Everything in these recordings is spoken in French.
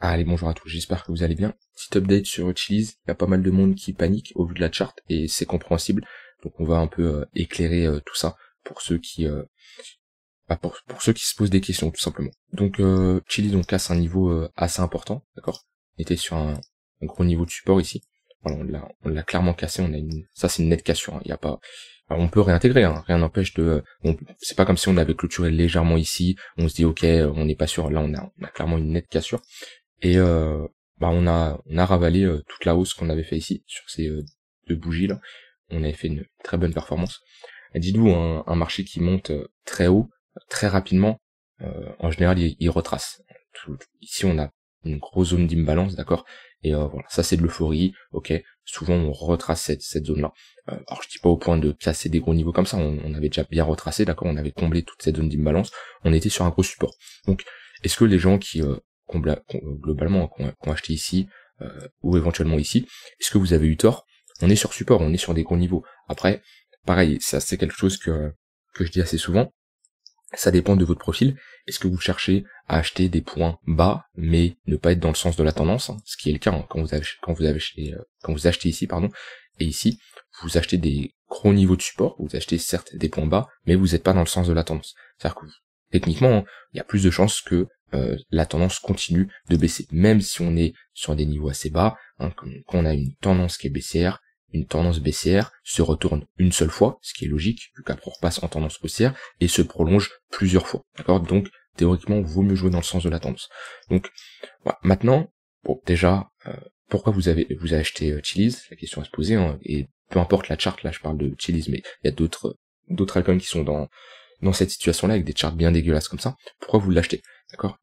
Allez, bonjour à tous, j'espère que vous allez bien. Petit update sur Utilize, il y a pas mal de monde qui panique au vu de la charte et c'est compréhensible. Donc on va un peu euh, éclairer euh, tout ça pour ceux qui euh, bah, pour, ceux qui se posent des questions tout simplement. Donc Utilize on casse un niveau assez important, d'accord On était sur un, gros niveau de support ici. Voilà, on l'a clairement cassé, on a une ça c'est une nette cassure, hein, il a pas on peut réintégrer, hein, rien n'empêche de. C'est pas comme si on avait clôturé légèrement ici, on se dit ok, on n'est pas sûr. Là, on a clairement une nette cassure. Et euh, bah on a on a ravalé euh, toute la hausse qu'on avait fait ici sur ces euh, deux bougies là. On avait fait une très bonne performance. Dites-vous un, marché qui monte très haut, très rapidement, en général il, il retrace. ici on a une grosse zone d'imbalance, d'accord Et voilà, ça c'est de l'euphorie, ok Souvent on retrace cette, zone-là. alors je dis pas au point de casser des gros niveaux comme ça, on, avait déjà bien retracé, d'accord On avait comblé toute cette zone d'imbalance, on était sur un gros support. Donc est-ce que les gens qui euh, euh, globalement qu'on a acheté ici euh, ou éventuellement ici. Est-ce que vous avez eu tort On est sur support, on est sur des gros niveaux. Après, pareil, ça c'est quelque chose que, que je dis assez souvent. Ça dépend de votre profil. Est-ce que vous cherchez à acheter des points bas, mais ne pas être dans le sens de la tendance, hein, ce qui est le cas quand, hein, vous quand, vous avez, euh, quand vous achetez ici, pardon, et ici, vous achetez des gros niveaux de support, vous achetez certes des points bas, mais vous n'êtes pas dans le sens de la tendance. C'est-à-dire que techniquement, hein, il y a plus de chances que euh, la tendance continue de baisser, même si on est sur des niveaux assez bas, hein, quand on a une tendance qui est baissière, une tendance baissière se retourne une seule fois, ce qui est logique, vu qu'après on repasse en tendance haussière, et se prolonge plusieurs fois. D'accord Donc théoriquement, vaut mieux jouer dans le sens de la tendance. Donc maintenant, déjà, euh, pourquoi vous avez vous avez acheté euh, La question à se poser, hein, et peu importe la charte, là je parle de Chili's, mais il y a d'autres d'autres qui sont dans dans cette situation-là avec des charts bien dégueulasses comme ça, pourquoi vous l'achetez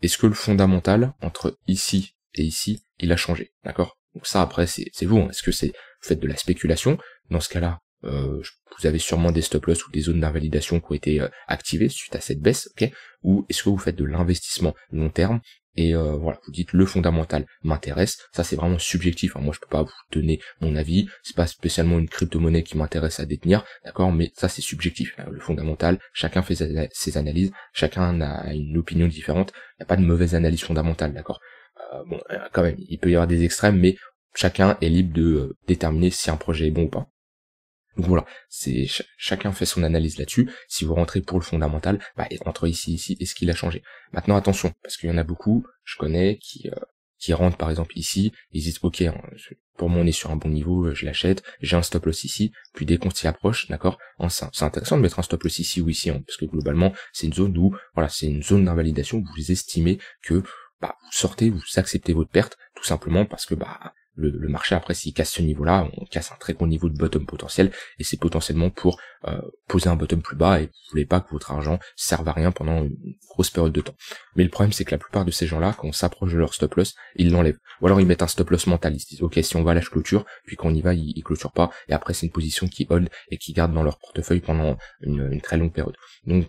est-ce que le fondamental, entre ici et ici, il a changé D'accord Donc ça, après, c'est vous. Hein. Est-ce que c'est vous faites de la spéculation Dans ce cas-là, euh, vous avez sûrement des stop loss ou des zones d'invalidation qui ont été euh, activées suite à cette baisse, ok Ou est-ce que vous faites de l'investissement long terme et euh, voilà, vous dites le fondamental m'intéresse. Ça c'est vraiment subjectif. Hein. Moi je peux pas vous donner mon avis. C'est pas spécialement une crypto-monnaie qui m'intéresse à détenir, d'accord Mais ça c'est subjectif. Euh, le fondamental, chacun fait ses analyses, chacun a une opinion différente. Il n'y a pas de mauvaise analyse fondamentale, d'accord euh, Bon, quand même, il peut y avoir des extrêmes, mais chacun est libre de déterminer si un projet est bon ou pas. Donc voilà, c'est chacun fait son analyse là-dessus. Si vous rentrez pour le fondamental, bah, entre ici, ici, est-ce qu'il a changé Maintenant attention, parce qu'il y en a beaucoup, je connais, qui euh, qui rentrent par exemple ici, ils disent ok, hein, pour moi on est sur un bon niveau, euh, je l'achète, j'ai un stop loss ici, puis dès qu'on s'y approche, d'accord, hein, c'est intéressant de mettre un stop loss ici ou ici, hein, parce que globalement c'est une zone où, voilà, c'est une zone d'invalidation, vous estimez que bah, vous sortez, vous acceptez votre perte, tout simplement parce que bah le, marché après s'il casse ce niveau-là, on casse un très bon niveau de bottom potentiel et c'est potentiellement pour euh, poser un bottom plus bas et vous voulez pas que votre argent serve à rien pendant une grosse période de temps. Mais le problème c'est que la plupart de ces gens-là, quand on s'approche de leur stop loss, ils l'enlèvent. Ou alors ils mettent un stop loss mental, ils disent ok si on va là je clôture, puis quand on y va ils, clôture clôturent pas et après c'est une position qui hold et qui gardent dans leur portefeuille pendant une, une très longue période. Donc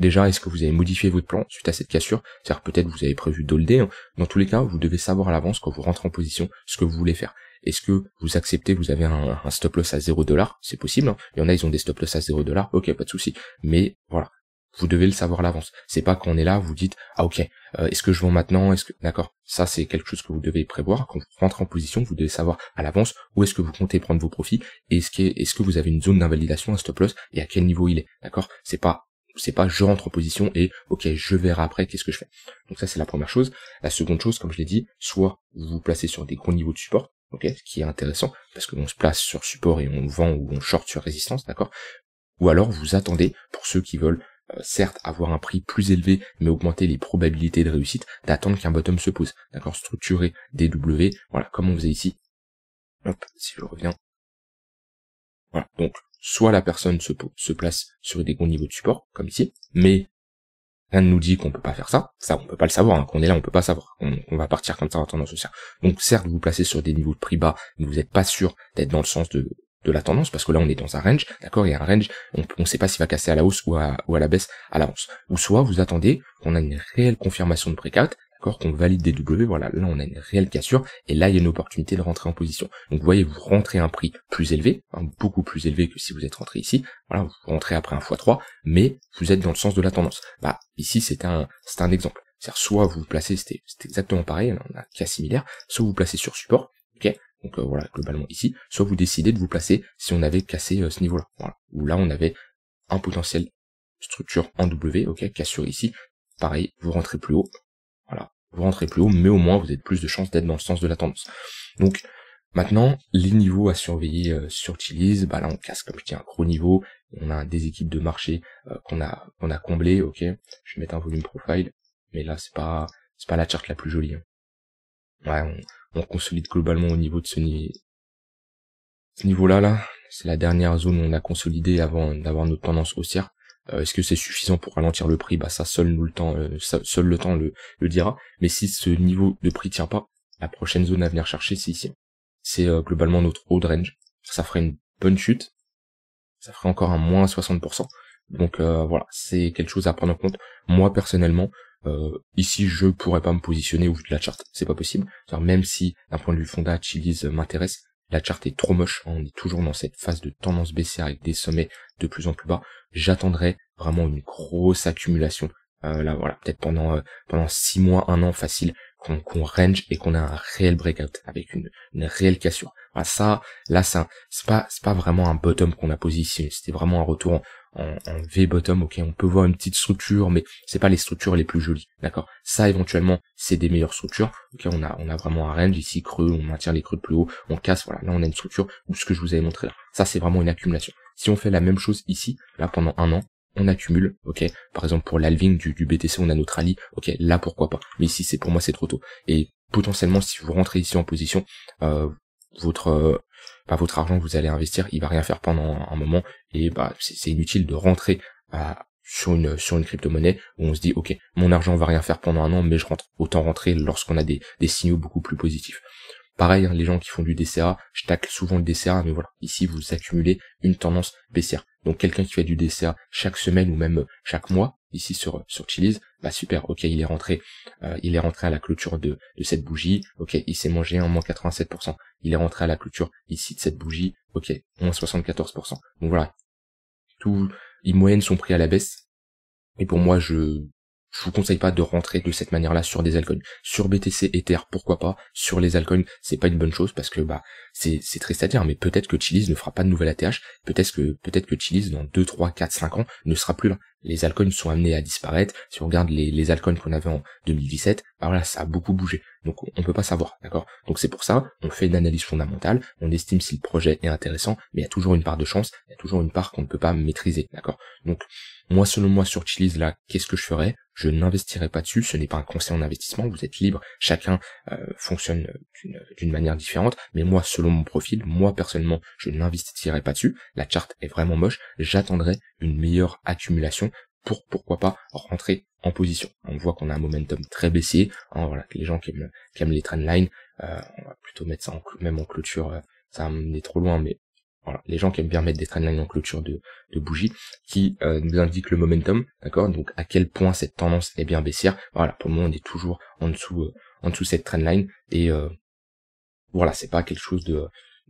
Déjà, est-ce que vous avez modifié votre plan suite à cette cassure C'est-à-dire peut-être vous avez prévu d'older. Hein. Dans tous les cas, vous devez savoir à l'avance quand vous rentrez en position ce que vous voulez faire. Est-ce que vous acceptez, vous avez un, stop loss à 0 C'est possible. Hein. Il y en a, ils ont des stop loss à 0 Ok, pas de souci. Mais voilà, vous devez le savoir à l'avance. C'est pas on est là, vous dites ah ok, euh, est-ce que je vends maintenant Est-ce que d'accord Ça c'est quelque chose que vous devez prévoir. Quand vous rentrez en position, vous devez savoir à l'avance où est-ce que vous comptez prendre vos profits et est-ce que est-ce que vous avez une zone d'invalidation, à stop loss et à quel niveau il est. D'accord C'est pas c'est pas je rentre en position et ok je verrai après qu'est-ce que je fais. Donc ça c'est la première chose. La seconde chose, comme je l'ai dit, soit vous vous placez sur des gros niveaux de support, ok, ce qui est intéressant parce qu'on se place sur support et on vend ou on short sur résistance, d'accord. Ou alors vous attendez pour ceux qui veulent euh, certes avoir un prix plus élevé mais augmenter les probabilités de réussite d'attendre qu'un bottom se pose, d'accord. Structurer DW, voilà comme on faisait ici. Hop, si je reviens. Voilà donc soit la personne se, place sur des bons niveaux de support, comme ici, mais rien ne nous dit qu'on peut pas faire ça. Ça, on peut pas le savoir. Hein. Qu'on est là, on ne peut pas savoir. On, va partir comme ça en tendance sociale. Donc, certes, vous placez sur des niveaux de prix bas, mais vous n'êtes pas sûr d'être dans le sens de, la tendance parce que là on est dans un range, d'accord, il y a un range, on ne sait pas s'il va casser à la hausse ou à, la baisse à l'avance. Ou soit vous attendez qu'on a une réelle confirmation de breakout, qu'on valide des DW, voilà, là on a une réelle cassure, et là il y a une opportunité de rentrer en position. Donc vous voyez, vous rentrez un prix plus élevé, hein, beaucoup plus élevé que si vous êtes rentré ici, voilà, vous rentrez après un x3, mais vous êtes dans le sens de la tendance. Bah ici c'est un, c'est un exemple. C'est-à-dire soit vous vous placez, c'est exactement pareil, on a un cas similaire, soit vous vous placez sur support, ok donc euh, voilà, globalement ici, soit vous décidez de vous placer si on avait cassé euh, ce niveau-là, voilà, ou là on avait un potentiel structure en W, ok, cassure ici, pareil, vous rentrez plus haut, voilà. Vous rentrez plus haut, mais au moins vous avez plus de chances d'être dans le sens de la tendance. Donc, Maintenant, les niveaux à surveiller euh, sur Chili's, bah là on casse comme je un gros niveau, on a des équipes de marché euh, qu'on a qu'on comblé, ok. Je vais mettre un volume profile, mais là c'est pas c'est pas la charte la plus jolie. Hein. Ouais, on, consolide globalement au niveau de ce, ce niveau là là, c'est la dernière zone où on a consolidé avant d'avoir notre tendance haussière. Euh, est-ce que c'est suffisant pour ralentir le prix Bah ça seul nous le temps, euh, seul le temps le, le, dira. Mais si ce niveau de prix tient pas, la prochaine zone à venir chercher c'est ici. C'est euh, globalement notre haut de range. Ça ferait une bonne chute. Ça ferait encore un moins 60%. Donc voilà, c'est quelque chose à prendre en compte. Moi personnellement, ici je pourrais pas me positionner au vu de la charte, c'est pas possible. Même si d'un point de vue fondat, Chili's m'intéresse, la charte est trop moche. Hein, on est toujours dans cette phase de tendance baissée avec des sommets de plus en plus bas. J'attendrai vraiment une grosse accumulation. Euh, là, voilà, peut-être pendant euh, pendant six mois, un an facile, qu'on range et qu'on a un réel breakout avec une, réelle cassure. ça, là, ça, c'est pas c'est pas vraiment un bottom qu'on a positionné. C'était vraiment un retour en, V bottom, ok, on peut voir une petite structure, mais c'est pas les structures les plus jolies, d'accord. Ça éventuellement, c'est des meilleures structures. Ok, on a on a vraiment un range ici creux, on maintient les creux plus haut, on casse, voilà. Là, on a une structure ou ce que je vous avais montré là. Ça, c'est vraiment une accumulation. Si on fait la même chose ici, là pendant un an, on accumule, ok. Par exemple pour l'alving du, du, BTC, on a notre rallye, ok. Là pourquoi pas. Mais ici, c'est pour moi c'est trop tôt. Et potentiellement, si vous rentrez ici en position, euh, votre euh, votre argent vous allez investir, il va rien faire pendant un moment et bah, c'est inutile de rentrer euh, sur une sur une crypto-monnaie où on se dit ok mon argent va rien faire pendant un an mais je rentre autant rentrer lorsqu'on a des, des signaux beaucoup plus positifs pareil hein, les gens qui font du DCA je tacle souvent le DCA mais voilà ici vous accumulez une tendance baissière donc quelqu'un qui fait du DCA chaque semaine ou même chaque mois ici sur sur bah super, ok, il est rentré, euh, il est rentré à la clôture de, de cette bougie, ok, il s'est mangé en moins 87%, il est rentré à la clôture ici de cette bougie, ok, moins 74%. Donc voilà, tout, les moyennes sont pris à la baisse, et pour moi, je je vous conseille pas de rentrer de cette manière-là sur des altcoins. Sur BTC, Ether, pourquoi pas. Sur les altcoins, c'est pas une bonne chose parce que bah c'est triste à dire, mais peut-être que Chili's ne fera pas de nouvelle ATH. Peut-être que peut-être que Chili's dans 2, 3, 4, 5 ans ne sera plus là. Les altcoins sont amenés à disparaître. Si on regarde les, les qu'on avait en 2017, bah voilà, ça a beaucoup bougé. Donc on peut pas savoir, d'accord Donc c'est pour ça, on fait une analyse fondamentale, on estime si le projet est intéressant, mais il y a toujours une part de chance, toujours une part qu'on ne peut pas maîtriser, d'accord Donc, moi, selon moi, sur Chili's, là, qu'est-ce que je ferais Je n'investirais pas dessus, ce n'est pas un conseil en investissement, vous êtes libre, chacun euh, fonctionne euh, euh, d'une manière différente, mais moi, selon mon profil, moi, personnellement, je n'investirais pas dessus, la charte est vraiment moche, j'attendrais une meilleure accumulation pour pourquoi pas rentrer en position. On voit qu'on a un momentum très baissé, hein, voilà, les gens qui aiment, qui les trendlines, euh, on va plutôt mettre ça même en clôture, ça va trop loin, mais voilà, les gens qui aiment bien mettre des trendlines en clôture de, de bougie, qui euh, nous indiquent le momentum, d'accord Donc à quel point cette tendance est bien baissière. Voilà, pour le moment on est toujours en dessous, euh, en dessous cette trendline et euh, voilà, c'est pas quelque chose de,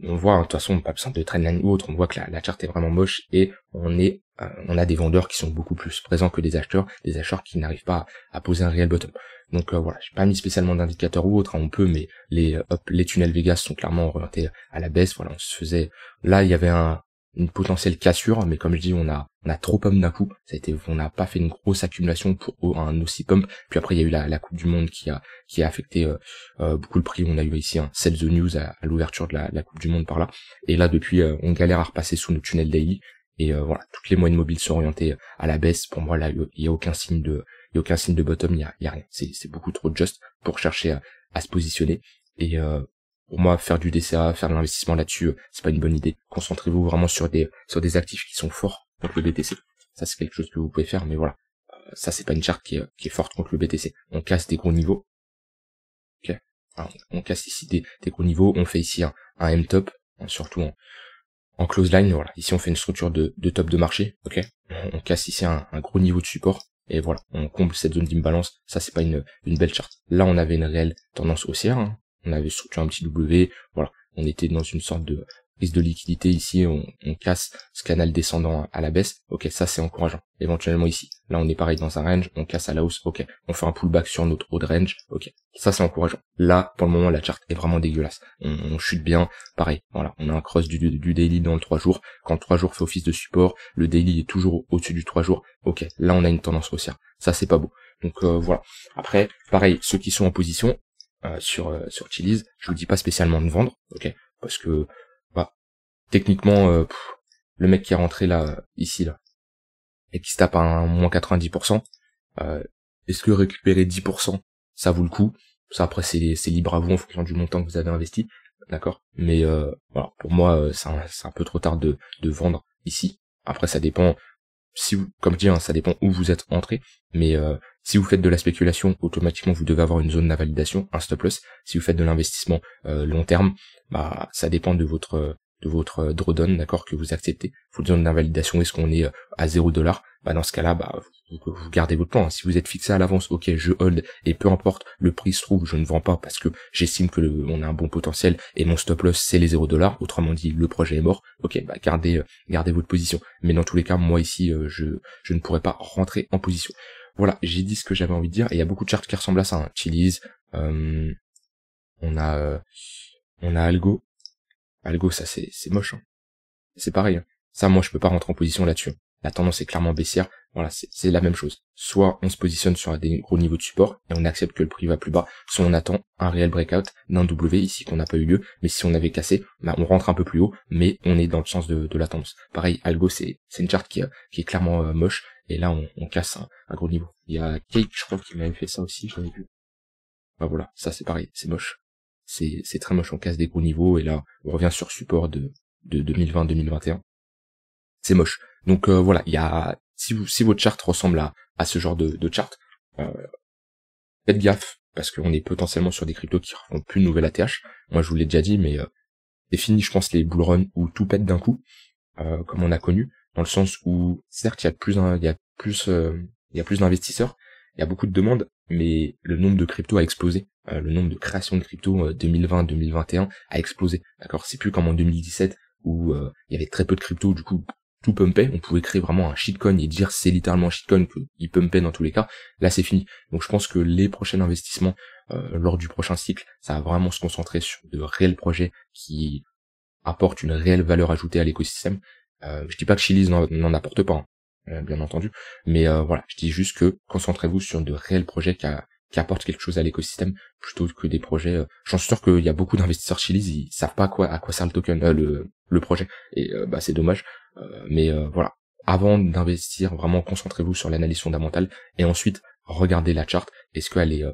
on voit, hein, de toute façon, pas besoin de trendline ou autre, on voit que la, la charte est vraiment moche et on est, euh, on a des vendeurs qui sont beaucoup plus présents que des acheteurs, des acheteurs qui n'arrivent pas à, poser un réel bottom. Donc euh, voilà, j'ai pas mis spécialement d'indicateur ou autre, hein, on peut, mais les, euh, hop, les tunnels Vegas sont clairement orientés à la baisse. Voilà, on se faisait, là il y avait un, une potentielle cassure, mais comme je dis, on a, on a trop pump d'un coup. Ça a été, on n'a pas fait une grosse accumulation pour un aussi pump. Puis après, il y a eu la, la Coupe du Monde qui a, qui a affecté euh, euh, beaucoup le prix. On a eu ici un Sell the News à, l'ouverture de la, Coupe du Monde par là. Et là, depuis, euh, on galère à repasser sous nos tunnels daily. Et voilà, toutes les moyennes mobiles sont orientées à la baisse. Pour moi, là, il n'y a aucun signe de, il y a aucun signe de bottom. Il y a, y a rien. C'est beaucoup trop juste pour chercher à, à se positionner. Et pour moi, faire du DCA, faire de l'investissement là-dessus, euh, c'est pas une bonne idée. Concentrez-vous vraiment sur des, sur des actifs qui sont forts contre le BTC. Ça, c'est quelque chose que vous pouvez faire, mais voilà. Euh, ça, c'est pas une charte qui est, forte contre le BTC. On casse des gros niveaux. Ok. on casse ici des, des, gros niveaux. On fait ici un, M top, hein, surtout en, close line. Voilà. Ici, on fait une structure de, de top de marché. Ok. On, casse ici un, gros niveau de support. Et voilà, on comble cette zone d'imbalance. Ça, c'est pas une, une, belle charte. Là, on avait une réelle tendance haussière. Hein on avait structuré un petit W, voilà, on était dans une sorte de prise de liquidité ici, on, on casse ce canal descendant à la baisse, ok, ça c'est encourageant. Éventuellement ici, là on est pareil dans un range, on casse à la hausse, ok, on fait un pullback sur notre haut de range, ok, ça c'est encourageant. Là, pour le moment, la charte est vraiment dégueulasse. On, chute bien, pareil, voilà, on a un cross du, du daily dans le 3 jours. Quand 3 jours fait office de support, le daily est toujours au-dessus du 3 jours, ok, là on a une tendance haussière. Ça c'est pas beau. Donc euh, voilà. Après, pareil, ceux qui sont en position, euh, sur euh, sur Je vous dis pas spécialement de vendre, ok Parce que bah techniquement euh, le mec qui est rentré là euh, ici là et qui se tape à un moins 90%, est-ce que récupérer 10% ça vaut le coup Ça après c'est c'est libre à vous en fonction du montant que vous avez investi, d'accord Mais voilà pour moi c'est un, un peu trop tard de de vendre ici. Après ça dépend si comme je dis, hein, ça dépend où vous êtes entré, mais euh, si vous faites de la spéculation, automatiquement vous devez avoir une zone d'invalidation, un stop loss. Si vous faites de l'investissement euh, long terme, bah ça dépend de votre de votre euh, drawdown, d'accord, que vous acceptez. Vous donne l'invalidation, est-ce qu'on est euh, à 0 dollars Bah dans ce cas-là, bah vous, gardez votre plan. Si vous êtes fixé à l'avance, ok, je hold et peu importe le prix se trouve, je ne vends pas parce que j'estime que on a un bon potentiel et mon stop loss c'est les 0 dollars. Autrement dit, le projet est mort. Ok, bah gardez euh, gardez votre position. Mais dans tous les cas, moi ici, je je ne pourrais pas rentrer en position. Voilà, j'ai dit ce que j'avais envie de dire et il y a beaucoup de charts qui ressemblent à ça. Hein. on a on a Algo, Algo, ah, ça c'est moche. Hein. C'est pareil. Hein. Ça, moi, je peux pas rentrer en position là-dessus. Hein. La tendance est clairement baissière. Voilà, c'est la même chose. Soit on se positionne sur des gros niveaux de support et on accepte que le prix va plus bas, soit on attend un réel breakout d'un W ici qu'on n'a pas eu lieu, mais si on avait cassé, bah, on rentre un peu plus haut, mais on est dans le sens de, la tendance. Pareil, Algo, c'est une charte qui, qui est clairement euh, moche, et là on, casse un, gros niveau. Il y a Cake, je crois, qu'il m'avait fait ça aussi, j'en ai vu. Bah voilà, ça c'est pareil, c'est moche c'est très moche, on casse des gros niveaux, et là, on revient sur support de, de 2020-2021. C'est moche. Donc euh, voilà, il y a si, vous, si votre charte ressemble à, à ce genre de, de charte, euh, faites gaffe, parce qu'on est potentiellement sur des cryptos qui font plus de nouvelles ATH. Moi, je vous l'ai déjà dit, mais euh, c'est fini, je pense, les bullruns où tout pète d'un coup, euh, comme on a connu, dans le sens où, certes, il y a plus, il y a plus, il y a plus d'investisseurs, il y a beaucoup de demandes, mais le nombre de cryptos a explosé. Euh, le nombre de créations de crypto 2020-2021 euh, a explosé. D'accord, c'est plus comme en 2017 où euh, il y avait très peu de crypto, du coup tout pumpait, on pouvait créer vraiment un shitcoin et dire c'est littéralement un shitcoin qu'il pumpait dans tous les cas. Là c'est fini. Donc je pense que les prochains investissements lors du prochain cycle, ça va vraiment se concentrer sur de réels projets qui apportent une réelle valeur ajoutée à l'écosystème. je dis pas que Chili's n'en apporte pas, hein, bien entendu. Mais voilà, je dis juste que concentrez-vous sur de réels projets qui, a, qui apportent quelque chose à l'écosystème plutôt que des projets. Euh, j'en suis sûr qu'il y a beaucoup d'investisseurs chilis, ils savent pas à quoi, à quoi sert le token, euh, le, projet, et euh, bah, c'est dommage. mais voilà, avant d'investir, vraiment concentrez-vous sur l'analyse fondamentale et ensuite regardez la charte. Est-ce qu'elle est,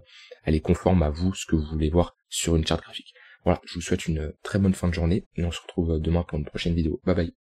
elle est conforme à vous, ce que vous voulez voir sur une charte graphique. Voilà, je vous souhaite une très bonne fin de journée et on se retrouve demain pour une prochaine vidéo. Bye bye.